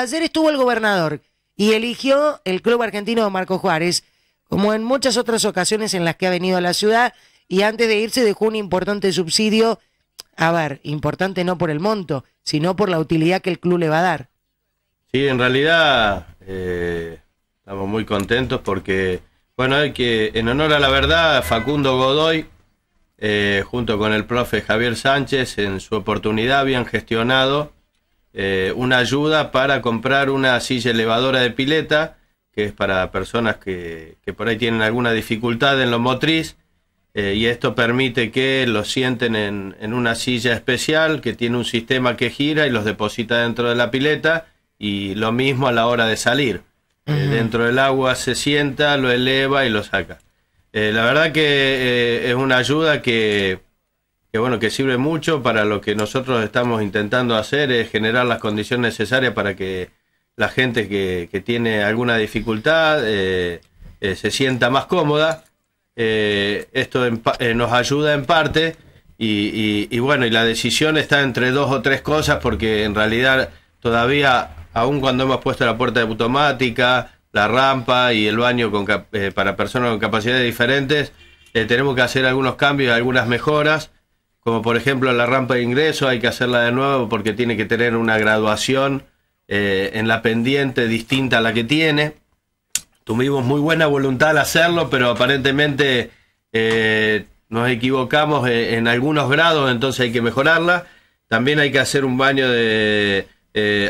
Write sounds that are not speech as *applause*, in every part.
Ayer estuvo el gobernador y eligió el Club Argentino Marco Juárez, como en muchas otras ocasiones en las que ha venido a la ciudad, y antes de irse dejó un importante subsidio, a ver, importante no por el monto, sino por la utilidad que el club le va a dar. Sí, en realidad eh, estamos muy contentos porque, bueno, hay que, en honor a la verdad, Facundo Godoy, eh, junto con el profe Javier Sánchez, en su oportunidad habían gestionado eh, una ayuda para comprar una silla elevadora de pileta, que es para personas que, por ahí tienen alguna dificultad en lo motriz, eh, y esto permite que los sienten en, una silla especial que tiene un sistema que gira y los deposita dentro de la pileta, y lo mismo a la hora de salir. Eh, dentro del agua se sienta, lo eleva y lo saca. la verdad que es una ayuda que que bueno, que sirve mucho para lo que nosotros estamos intentando hacer, es generar las condiciones necesarias para que la gente que, que tiene alguna dificultad eh, eh, se sienta más cómoda. Eh, esto nos ayuda en parte y, bueno, y la decisión está entre dos o tres cosas porque en realidad todavía, aún cuando hemos puesto la puerta automática, la rampa y el baño con, para personas con capacidades diferentes, tenemos que hacer algunos cambios, algunas mejoras como por ejemplo la rampa de ingreso, hay que hacerla de nuevo porque tiene que tener una graduación eh, en la pendiente distinta a la que tiene. Tuvimos muy buena voluntad al hacerlo, pero aparentemente eh, nos equivocamos eh, en algunos grados, entonces hay que mejorarla. También hay que hacer un baño de,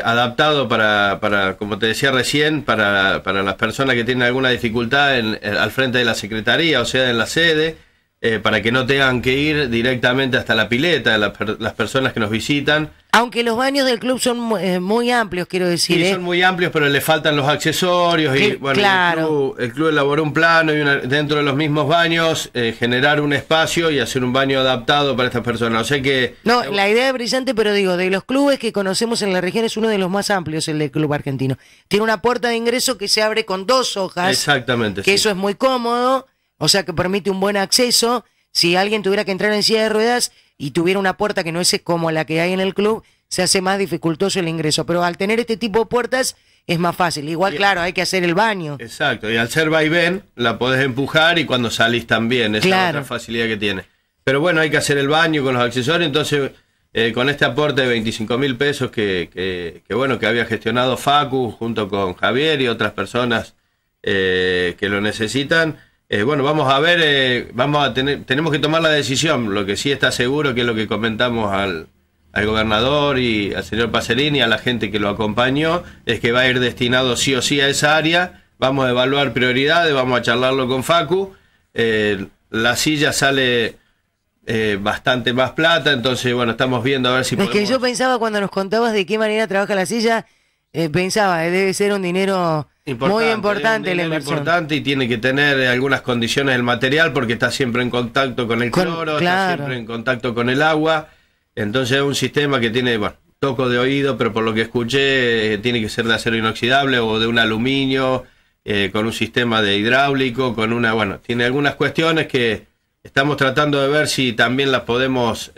adaptado para, para, como te decía recién, para, las personas que tienen alguna dificultad al frente de la Secretaría, o sea, en la sede eh, para que no tengan que ir directamente hasta la pileta, las personas que nos visitan. Aunque los baños del club son eh, muy, amplios, quiero decir. ¿eh? son muy amplios, pero le faltan los accesorios. y bueno, el, club, elaboró un plano y dentro de los mismos baños generar un espacio y hacer un baño adaptado para estas personas. O sea que. No, la idea es brillante, pero digo, de los clubes que conocemos en la región es uno de los más amplios, el del club argentino. Tiene una puerta de ingreso que se abre con dos hojas. Exactamente. Que eso es muy cómodo o sea que permite un buen acceso. Si alguien tuviera que entrar en silla de ruedas y tuviera una puerta que no es como la que hay en el club, se hace más dificultoso el ingreso. Pero al tener este tipo de puertas es más fácil. Igual, claro, hay que hacer el baño. Exacto, y al ser vaivén la podés empujar y cuando salís también. Esa es otra facilidad que tiene. Pero bueno, hay que hacer el baño con los accesorios, entonces... Eh, con este aporte de 25 mil pesos que, bueno que había gestionado Facu junto con Javier y otras personas eh, que lo necesitan, eh, bueno, vamos a ver, eh, vamos a tener, tenemos que tomar la decisión. Lo que sí está seguro que es lo que comentamos al, al gobernador y al señor y a la gente que lo acompañó, es que va a ir destinado sí o sí a esa área. Vamos a evaluar prioridades, vamos a charlarlo con Facu. Eh, la silla sale bastante más plata, entonces, bueno, estamos viendo a ver si es que yo pensaba cuando nos contabas de qué manera trabaja la silla, pensaba, debe ser un dinero muy ¿eh? importante la muy importante y tiene que tener algunas condiciones del material porque está siempre en contacto con el cloro, está siempre en contacto con el agua. Entonces es un sistema que tiene, bueno, toco de oído, pero por lo que escuché eh, tiene que ser de acero inoxidable o de un aluminio, eh, con un sistema de hidráulico, con una, bueno, tiene algunas cuestiones que estamos tratando de ver si también las podemos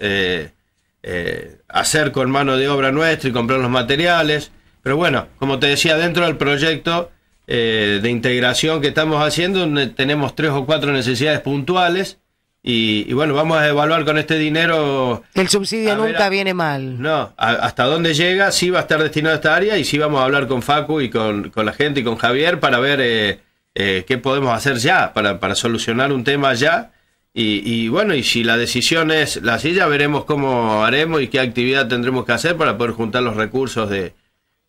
hacer con mano de obra nuestra y comprar los materiales. Pero bueno, como te decía, dentro del proyecto eh, de integración que estamos haciendo, tenemos tres o cuatro necesidades puntuales. Y, bueno, vamos a evaluar con este dinero. El subsidio nunca viene mal. No, hasta dónde llega, sí va a estar destinado a esta área y sí vamos a hablar con Facu y con, la gente y con Javier para ver eh, eh, qué podemos hacer ya, para, para solucionar un tema ya. Y, bueno, y si la decisión es la silla, veremos cómo haremos y qué actividad tendremos que hacer para poder juntar los recursos de...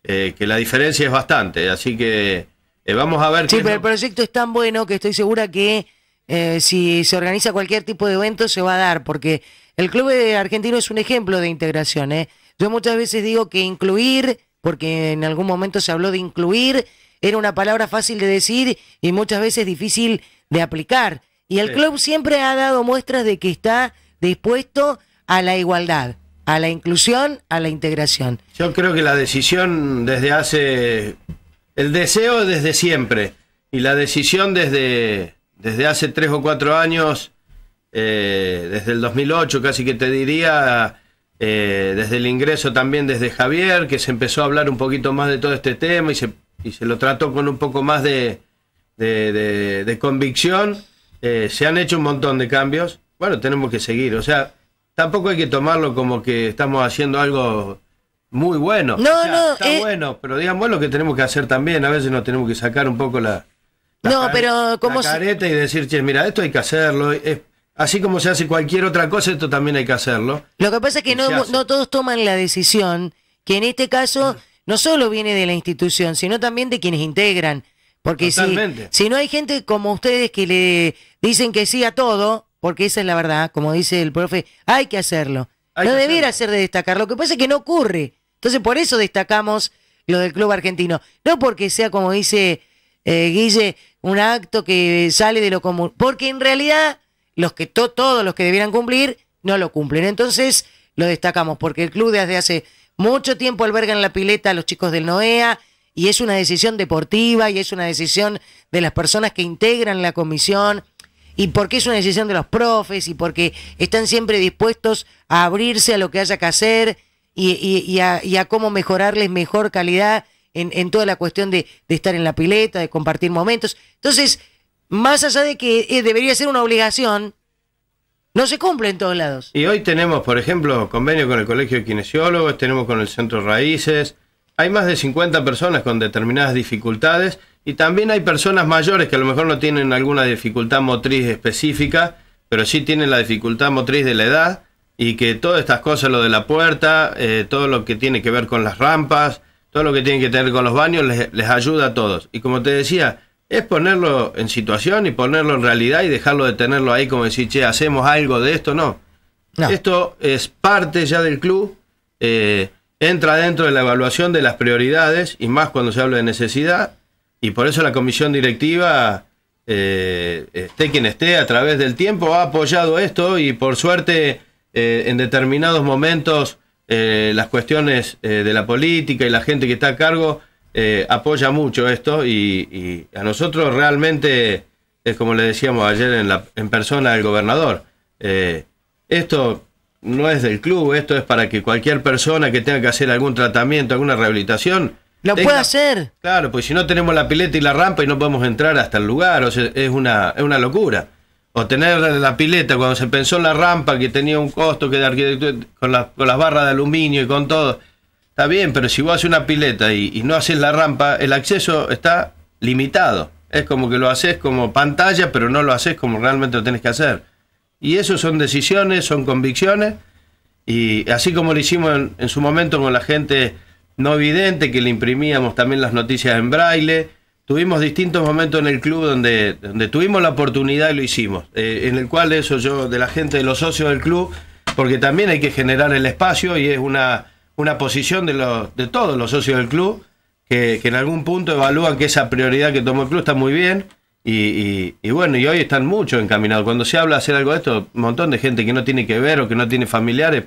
que la diferencia es bastante, así que eh, vamos a ver. Sí, pero el proyecto es tan bueno que estoy segura que eh, si se organiza cualquier tipo de evento se va a dar, porque el club argentino es un ejemplo de integración. ¿eh? Yo muchas veces digo que incluir, porque en algún momento se habló de incluir, era una palabra fácil de decir y muchas veces difícil de aplicar. Y el club siempre ha dado muestras de que está dispuesto a la igualdad, a la inclusión, a la integración. Yo creo que la decisión desde hace el deseo desde siempre y la decisión desde, desde hace tres o cuatro años, eh, desde el 2008 casi que te diría, eh, desde el ingreso también desde Javier, que se empezó a hablar un poquito más de todo este tema y se, y se lo trató con un poco más de, de, convicción, eh, se han hecho un montón de cambios. Bueno, tenemos que seguir, o sea, tampoco hay que tomarlo como que estamos haciendo algo muy bueno. No, está eh, bueno, pero digamos lo que tenemos que hacer también. A veces nos tenemos que sacar un poco la, no, pero como careta y decir, mira, esto hay que hacerlo. así como se hace cualquier otra cosa, esto también hay que hacerlo. Lo que pasa es que no, no todos toman la decisión, que en este caso no solo viene de la institución, sino también de quienes integran. Porque si, no hay gente como ustedes que le dicen que sí a todo, porque esa es la verdad, como dice el profe, hay que hacerlo. no debiera ser de destacar. Lo que pasa es que no ocurre. Entonces, por eso destacamos lo del club argentino. No porque sea, como dice eh, Guille, un acto que sale de lo común. Porque en realidad, los que todos los que debieran cumplir, no lo cumplen. Entonces, lo destacamos, porque el club desde hace mucho tiempo alberga en la pileta a los chicos del NOEA y es una decisión deportiva y es una decisión de las personas que integran la comisión y porque es una decisión de los profes y porque están siempre dispuestos a abrirse a lo que haya que hacer y, a, cómo mejorarles mejor calidad en, toda la cuestión de, de, estar en la pileta, de compartir momentos. Entonces, más allá de que eh, debería ser una obligación, no se cumple en todos lados. Y hoy tenemos, por ejemplo, convenio con el Colegio de Kinesiólogos, tenemos con el Centro Raíces, hay más de 50 personas con determinadas dificultades y también hay personas mayores que a lo mejor no tienen alguna dificultad motriz específica, pero sí tienen la dificultad motriz de la edad y que todas estas cosas, lo de la puerta, eh, todo lo que tiene que ver con las rampas, todo lo que tiene que tener con los baños, les, ayuda a todos. Y como te decía, es ponerlo en situación y ponerlo en realidad y dejarlo de tenerlo ahí como decir, che, hacemos algo de esto, no. Esto es parte ya del club, eh, entra dentro de la evaluación de las prioridades y más cuando se habla de necesidad, y por eso la comisión directiva... Eh, esté quien esté a través del tiempo, ha apoyado esto y por suerte eh, en determinados momentos eh, las cuestiones eh, de la política y la gente que está a cargo apoya mucho esto y, a nosotros realmente es como le decíamos ayer en, la, en persona al gobernador. esto no es del club, esto es para que cualquier persona que tenga que hacer algún tratamiento, alguna rehabilitación, lo pueda hacer. Claro, pues si no tenemos la pileta y la rampa y no podemos entrar hasta el lugar, o es una, es una locura o tener la pileta cuando se pensó en la rampa que tenía un costo que de arquitectura con, con las barras de aluminio y con todo. Está bien, pero si vos haces una pileta y, no haces la rampa, el acceso está limitado. Es como que lo haces como pantalla, pero no lo haces como realmente lo tenés que hacer. Y eso son decisiones, son convicciones. Y así como lo hicimos en, en su momento con la gente no evidente, que le imprimíamos también las noticias en braille, Tuvimos distintos momentos en el club donde, tuvimos la oportunidad y lo hicimos. Eh, en el cual eso yo, de la gente, de los socios del club, porque también hay que generar el espacio y es una, una posición de, los, de todos los socios del club que, que en algún punto evalúan que esa prioridad que tomó el club está muy bien. Y, y, bueno, y hoy están mucho encaminados. Cuando se habla de hacer algo de esto, un montón de gente que no tiene que ver o que no tiene familiares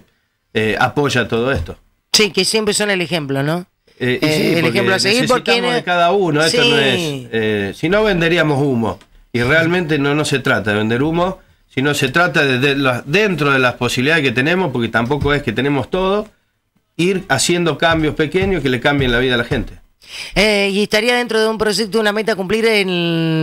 eh, apoya todo esto. Sí, que siempre son el ejemplo, ¿no? Eh, el ejemplo a seguir porque de cada uno, esto no es. Eh, si no venderíamos humo. Y realmente no, no se trata de vender humo, sino se trata de, dentro de las posibilidades que tenemos, porque tampoco es que tenemos todo, ir haciendo cambios pequeños que le cambien la vida a la gente. Eh, y estaría dentro de un proyecto, una meta a cumplir en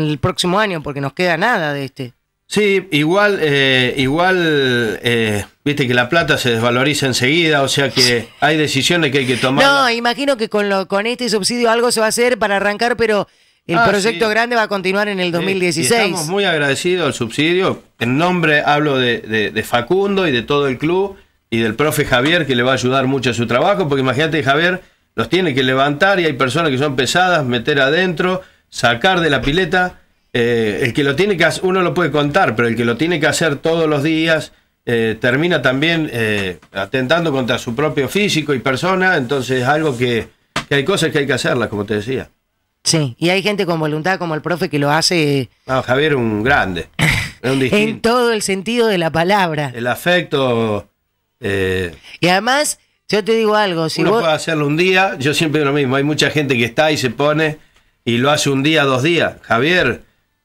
el próximo año, porque nos queda nada de este. Sí, igual, eh, igual, eh, viste que la plata se desvaloriza enseguida, o sea que hay decisiones que hay que tomar. No, imagino que con lo, con este subsidio algo se va a hacer para arrancar, pero el ah, proyecto grande va a continuar en el 2016. estamos muy agradecidos al subsidio. En nombre hablo de, de, de, Facundo y de todo el club y del profe Javier que le va a ayudar mucho a su trabajo, porque imagínate Javier los tiene que levantar y hay personas que son pesadas, meter adentro, sacar de la pileta eh, el que lo tiene que hacer, uno lo puede contar, pero el que lo tiene que hacer todos los días eh, termina también eh, atentando contra su propio físico y persona, entonces algo que, hay cosas que hay que hacerlas, como te decía. Sí, y hay gente con voluntad como el profe que lo hace. Ah, Javier, un grande. *laughs* en todo el sentido de la palabra. El afecto. y además, yo te digo algo. Si uno puede hacerlo un día, yo siempre digo lo mismo. Hay mucha gente que está y se pone y lo hace un día, dos días. Javier,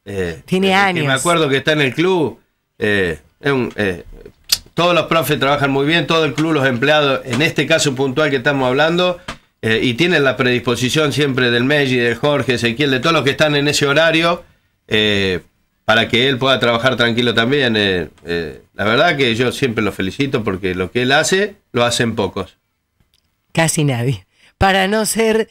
eh, Tiene años. Y me acuerdo que está en el club. Eh, eh, todos los profes trabajan muy bien, todo el club, los empleados, en este caso puntual que estamos hablando, y tienen la predisposición siempre del Meji, del Jorge, Ezequiel, de todos los que están en ese horario, para que él pueda trabajar tranquilo también. la verdad que yo siempre lo felicito porque lo que él hace, lo hacen pocos. Casi nadie. Para no ser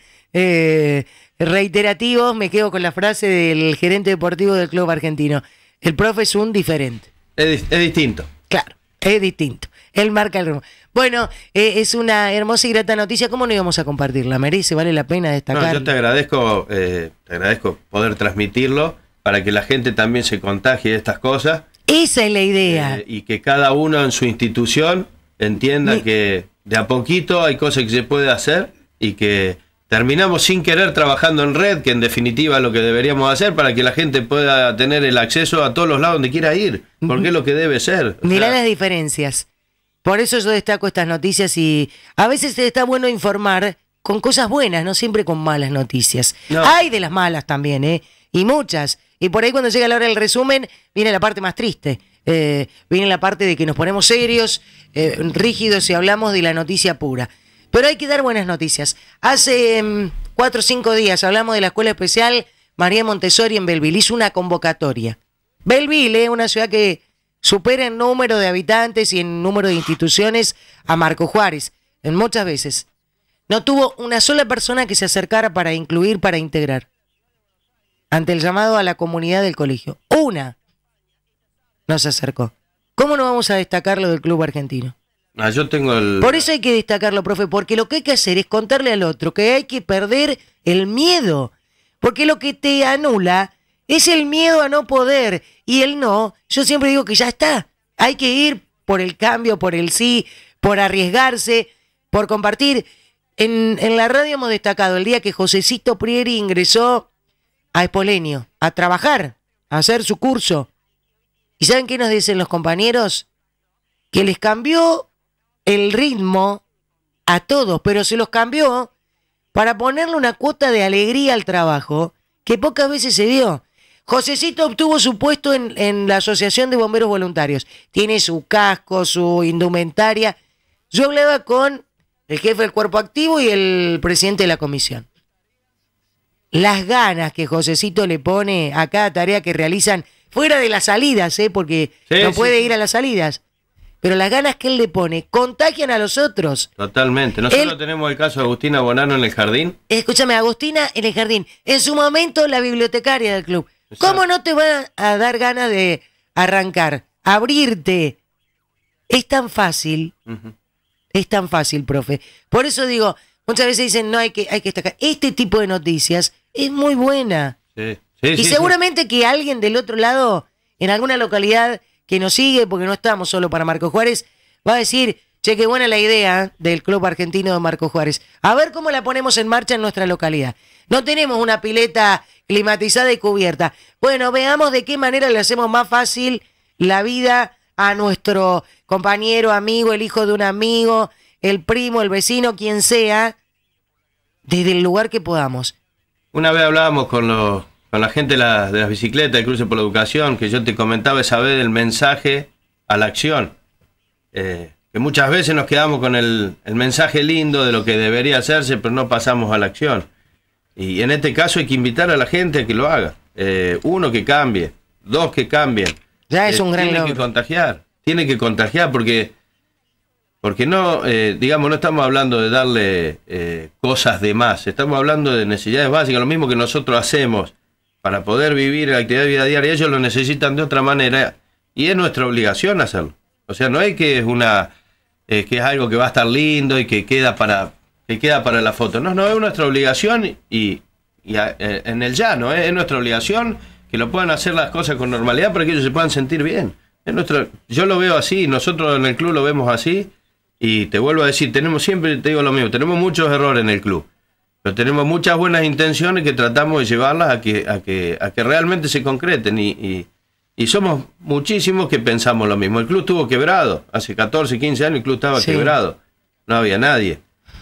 reiterativos, me quedo con la frase del gerente deportivo del club argentino. El profe es un diferente. Es, distinto. Claro, es distinto. Él marca el rumbo. Bueno, eh, es una hermosa y grata noticia. ¿Cómo no íbamos a compartirla? Merece, vale la pena destacar. No, yo te agradezco, eh, te agradezco poder transmitirlo para que la gente también se contagie de estas cosas. Esa es la idea. Eh, y que cada uno en su institución entienda que de a poquito hay cosas que se puede hacer y que Terminamos sin querer trabajando en red, que en definitiva es lo que deberíamos hacer para que la gente pueda tener el acceso a todos los lados donde quiera ir, porque es lo que debe ser. Mirá las diferencias. Por eso yo destaco estas noticias y a veces está bueno informar con cosas buenas, no siempre con malas noticias. Hay de las malas también, ¿eh? Y muchas. Y por ahí cuando llega la hora del resumen, viene la parte más triste. Eh, viene la parte de que nos ponemos serios, eh, rígidos y hablamos de la noticia pura. Pero hay que dar buenas noticias. Hace em, cuatro o cinco días hablamos de la Escuela Especial María Montessori en Belville. Hizo una convocatoria. Belville es eh, una ciudad que supera en número de habitantes y en número de instituciones a Marco Juárez, en muchas veces. No tuvo una sola persona que se acercara para incluir, para integrar, ante el llamado a la comunidad del colegio. Una no se acercó. ¿Cómo no vamos a destacar lo del club argentino? Ah, por eso hay que destacarlo, profe, porque lo que hay que hacer es contarle al otro que hay que perder el miedo, porque lo que te anula es el miedo a no poder y el no, yo siempre digo que ya está, hay que ir por el cambio, por el sí, por arriesgarse, por compartir. En, la radio hemos destacado el día que Josecito Prieri ingresó a Espolenio a trabajar, a hacer su curso. ¿Y saben qué nos dicen los compañeros? Que les cambió el ritmo a todos, pero se los cambió para ponerle una cuota de alegría al trabajo que pocas veces se dio. Josecito obtuvo su puesto en, la Asociación de Bomberos Voluntarios. Tiene su casco, su indumentaria. Yo hablaba con el jefe del cuerpo activo y el presidente de la comisión. Las ganas que Josecito le pone a cada tarea que realizan fuera de las salidas, ¿eh? porque no puede ir a las salidas pero las ganas que él le pone contagian a los otros. Totalmente. Nosotros tenemos el caso de Agustina Bonano en el jardín. Escúchame, Agustina en el jardín. En su momento, la bibliotecaria del club. ¿Cómo no te va a dar ganas de arrancar, abrirte? Es tan fácil. Es tan fácil, profe. Por eso digo, muchas veces dicen, no, hay que, hay que destacar. Este tipo de noticias es muy buena. Sí. y seguramente que alguien del otro lado, en alguna localidad, que nos sigue, porque no estamos solo para Marco Juárez, va a decir, che, qué buena la idea del Club Argentino de Marco Juárez. A ver cómo la ponemos en marcha en nuestra localidad. No tenemos una pileta climatizada y cubierta. Bueno, veamos de qué manera le hacemos más fácil la vida a nuestro compañero, amigo, el hijo de un amigo, el primo, el vecino, quien sea, desde el lugar que podamos. Una vez hablábamos con los con la gente de, las bicicletas, el cruce por la educación, que yo te comentaba esa vez ...el mensaje a la acción. Eh, que muchas veces nos quedamos con el, mensaje lindo de lo que debería hacerse, pero no pasamos a la acción. Y en este caso hay que invitar a la gente a que lo haga. Eh, uno, que cambie. Dos, que cambien. Ya es eh, un gran Tiene que contagiar. Tiene que contagiar porque, porque no, digamos, no estamos hablando de darle cosas de más. Estamos hablando de necesidades básicas, lo mismo que nosotros hacemos para poder vivir la actividad de vida diaria, ellos lo necesitan de otra manera y es nuestra obligación hacerlo. O sea, no es que es una que es algo que va a estar lindo y que queda para que queda para la foto. No, no es nuestra obligación y, y eh, en el llano no es nuestra obligación que lo puedan hacer las cosas con normalidad para que ellos se puedan sentir bien. Es nuestro, yo lo veo así, nosotros en el club lo vemos así y te vuelvo a decir, tenemos siempre te digo lo mismo, tenemos muchos errores en el club tenemos muchas buenas intenciones que tratamos de llevarlas a que, a que, a que realmente se concreten y, somos muchísimos que pensamos lo mismo. El club estuvo quebrado, hace 14, 15 años el club estaba quebrado, no había nadie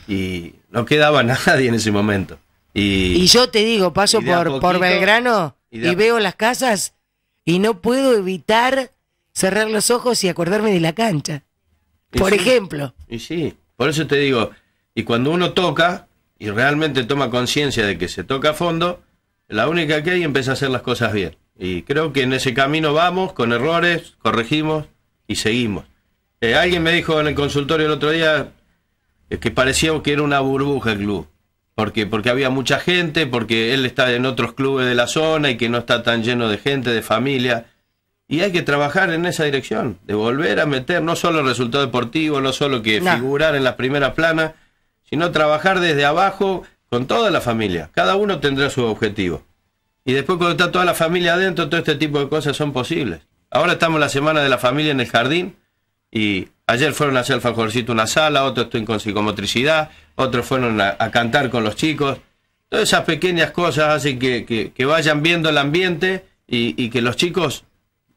y no quedaba *laughs* nadie en ese momento. Y, yo te digo, paso por, por Belgrano y, veo las casas y no puedo evitar cerrar los ojos y acordarme de la cancha. por ejemplo. Y sí, por eso te digo, y cuando uno toca, y realmente toma conciencia de que se toca a fondo, la única que hay empieza a hacer las cosas bien. Y creo que en ese camino vamos, con errores, corregimos y seguimos. Eh, alguien me dijo en el consultorio el otro día que parecía que era una burbuja el club. Porque, porque había mucha gente, porque él está en otros clubes de la zona y que no está tan lleno de gente, de familia. Y hay que trabajar en esa dirección, de volver a meter no solo el resultado deportivo, no solo que figurar en las primeras planas, no trabajar desde abajo con toda la familia. Cada uno tendrá su objetivo. Y después cuando está toda la familia adentro, todo este tipo de cosas son posibles. Ahora estamos la semana de la familia en el jardín y ayer fueron a hacer alfajorcito una sala, otros estuvieron con psicomotricidad, otros fueron a, cantar con los chicos. Todas esas pequeñas cosas hacen que, vayan viendo el ambiente y, y, que los chicos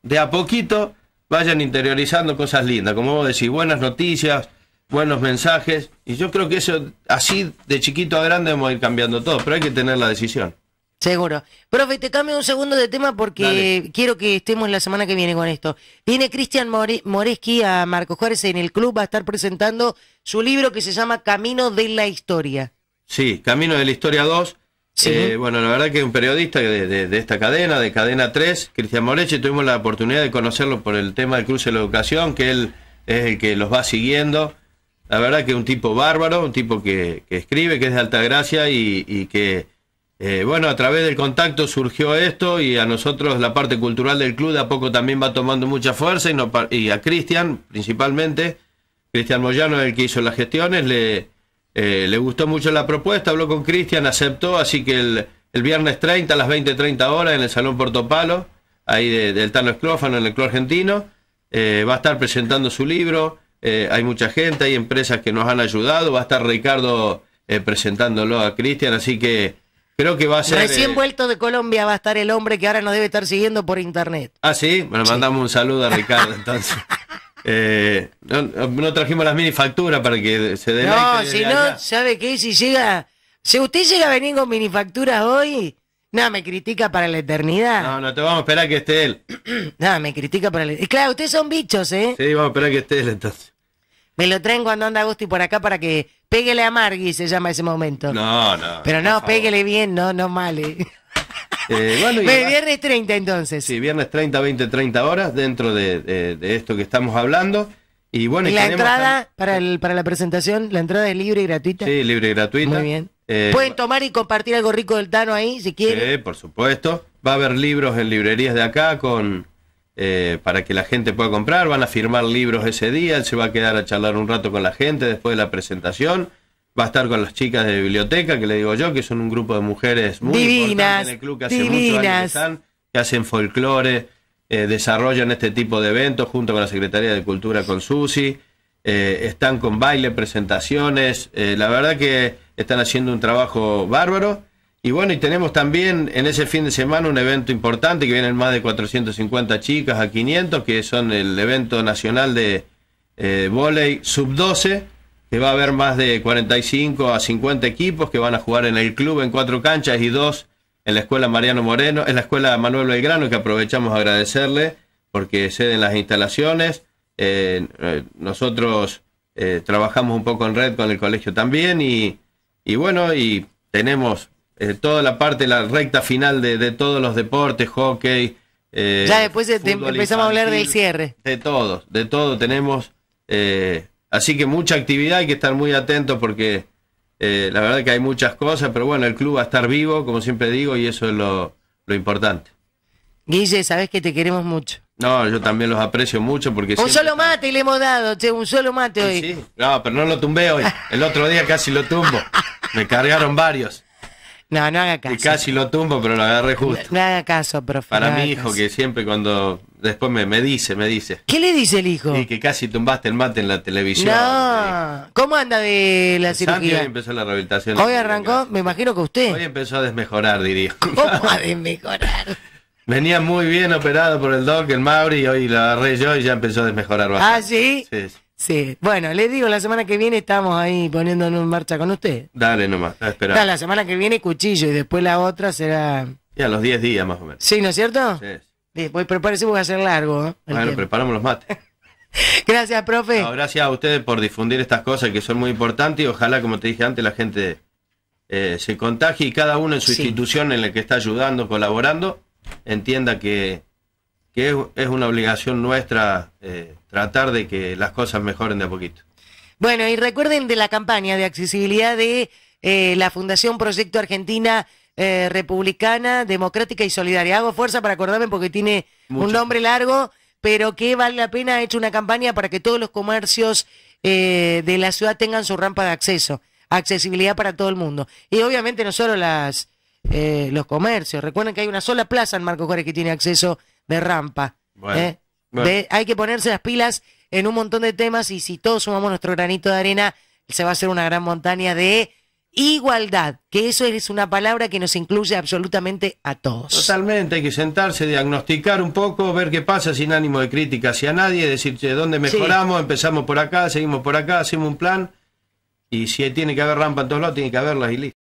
de a poquito vayan interiorizando cosas lindas, como vos decís, buenas noticias, buenos mensajes. Y yo creo que eso, así de chiquito a grande, vamos a ir cambiando todo, pero hay que tener la decisión. Seguro. Profe, te cambio un segundo de tema porque quiero que estemos la semana que viene con esto. Viene Cristian Moreschi a Marco Juárez en el club, va a estar presentando su libro que se llama Camino de la Historia. Sí, Camino de la Historia 2. Eh, bueno, la verdad que es un periodista de, de, esta cadena, de Cadena 3, Cristian Moreschi, tuvimos la oportunidad de conocerlo por el tema del cruce de la educación, que él es el que los va siguiendo la verdad que un tipo bárbaro, un tipo que, escribe, que es de alta gracia y, que, eh, bueno, a través del contacto surgió esto y a nosotros la parte cultural del club de a poco también va tomando mucha fuerza y, no, a Cristian principalmente, Cristian Moyano, el que hizo las gestiones, eh, le, gustó mucho la propuesta, habló con Cristian, aceptó, así que el, viernes 30 a las 20.30 horas en el Salón Palo ahí del Tano Esclófano, en el Club Argentino, eh, va a estar presentando su libro. Eh, hay mucha gente, hay empresas que nos han ayudado. Va a estar Ricardo eh, presentándolo a Cristian, así que creo que va a ser. Recién eh, vuelto de Colombia va a estar el hombre que ahora nos debe estar siguiendo por internet. Ah, sí, bueno, mandamos un saludo a Ricardo *laughs* entonces. no, trajimos las minifacturas para que se den. No, si no, ¿sabe qué? Si llega. Si usted llega a venir con minifacturas hoy, no, me critica para la eternidad. No, no, te vamos a esperar que esté él. *clears throat* no, me critica para la eternidad. Claro, ustedes son bichos, ¿eh? Sí, vamos a esperar que esté él entonces. Me lo traen cuando anda Gusti por acá para que peguele a Margui, se llama ese momento. No, no. Pero no, peguele bien, no, no male. Eh, *laughs* bueno, viernes 30 entonces. Sí, viernes 30, 20, 30 horas dentro de, esto que estamos hablando. Y bueno, la entrada para, el, para la presentación, la entrada es libre y gratuita. Sí, libre y gratuita. Muy bien. Eh, ¿Pueden tomar y compartir algo rico del Tano ahí, si quieren? Sí, por supuesto. Va a haber libros en librerías de acá con eh, para que la gente pueda comprar. Van a firmar libros ese día. Él se va a quedar a charlar un rato con la gente después de la presentación. Va a estar con las chicas de biblioteca, que le digo yo, que son un grupo de mujeres muy divinas, importantes en el club que que hacen folclore, eh, desarrollan este tipo de eventos junto con la Secretaría de Cultura, con Susi. están con baile, presentaciones. la verdad que están haciendo un trabajo bárbaro. Y bueno, y tenemos también en ese fin de semana un evento importante que vienen más de 450 chicas a 500, que son el evento nacional de eh, volei sub-12, que va a haber más de 45 a 50 equipos que van a jugar en el club en cuatro canchas y dos en la escuela Mariano Moreno, en la escuela Manuel Belgrano, que aprovechamos a agradecerle porque ceden las instalaciones. Eh, eh, nosotros eh, trabajamos un poco en red con el colegio también y y bueno, y tenemos eh, toda la parte, la recta final de, todos los deportes, hockey. Eh, ya después empezamos a hablar del cierre. De todos, de todo tenemos. Eh, así que mucha actividad, hay que estar muy atentos porque la verdad que hay muchas cosas, pero bueno, el club va a estar vivo, como siempre digo, y eso es lo, importante. Guille, sabes que te queremos mucho. No, yo también los aprecio mucho porque... Un solo mate le hemos dado, che, un solo mate hoy. Sí, no, pero no lo tumbé hoy. El otro día casi lo tumbo. *laughs* Me cargaron varios. No, no haga caso. Y casi lo tumbo, pero lo agarré justo. No, haga caso, profe. Para mi hijo, que siempre cuando. Después me, dice, me dice. ¿Qué le dice el hijo? Y que casi tumbaste el mate en la televisión. No. Eh, ¿Cómo anda de la cirugía? hoy empezó la rehabilitación. Hoy arrancó, me imagino que usted. Hoy empezó a desmejorar, diría. *laughs* ¿Cómo a desmejorar? Venía muy bien operado por el doc, el Mauri, y hoy lo agarré yo y ya empezó a desmejorar bastante. ¿Ah, sí? Sí. Sí, bueno, les digo, la semana que viene estamos ahí poniéndonos en marcha con usted. Dale nomás, a esperar. la semana que viene cuchillo y después la otra será... Ya, los 10 días más o menos. Sí, ¿no es cierto? Sí. Pues prepárese porque va a ser largo. ¿eh? Bueno, preparamos los mates. *laughs* gracias, profe. gracias a ustedes por difundir estas cosas que son muy importantes y ojalá, como te dije antes, la gente eh, se contagie y cada uno en su institución en la que está ayudando, colaborando, entienda que que es, una obligación nuestra eh, tratar de que las cosas mejoren de a poquito. Bueno, y recuerden de la campaña de accesibilidad de eh, la Fundación Proyecto Argentina eh, Republicana, Democrática y Solidaria. Hago fuerza para acordarme porque tiene un nombre largo, pero que vale la pena. Ha hecho una campaña para que todos los comercios de la ciudad tengan su rampa de acceso. Accesibilidad para todo el mundo. Y obviamente no solo las, los comercios. Recuerden que hay una sola plaza en Marco Juárez que tiene acceso de rampa. ¿eh? hay que ponerse las pilas en un montón de temas y si todos sumamos nuestro granito de arena, se va a hacer una gran montaña de igualdad, que eso es una palabra que nos incluye absolutamente a todos. Totalmente, hay que sentarse, diagnosticar un poco, ver qué pasa sin ánimo de crítica hacia nadie, decir de dónde mejoramos, empezamos por acá, seguimos por acá, hacemos un plan y si tiene que haber rampa en todos lados, tiene que haberlas y listo.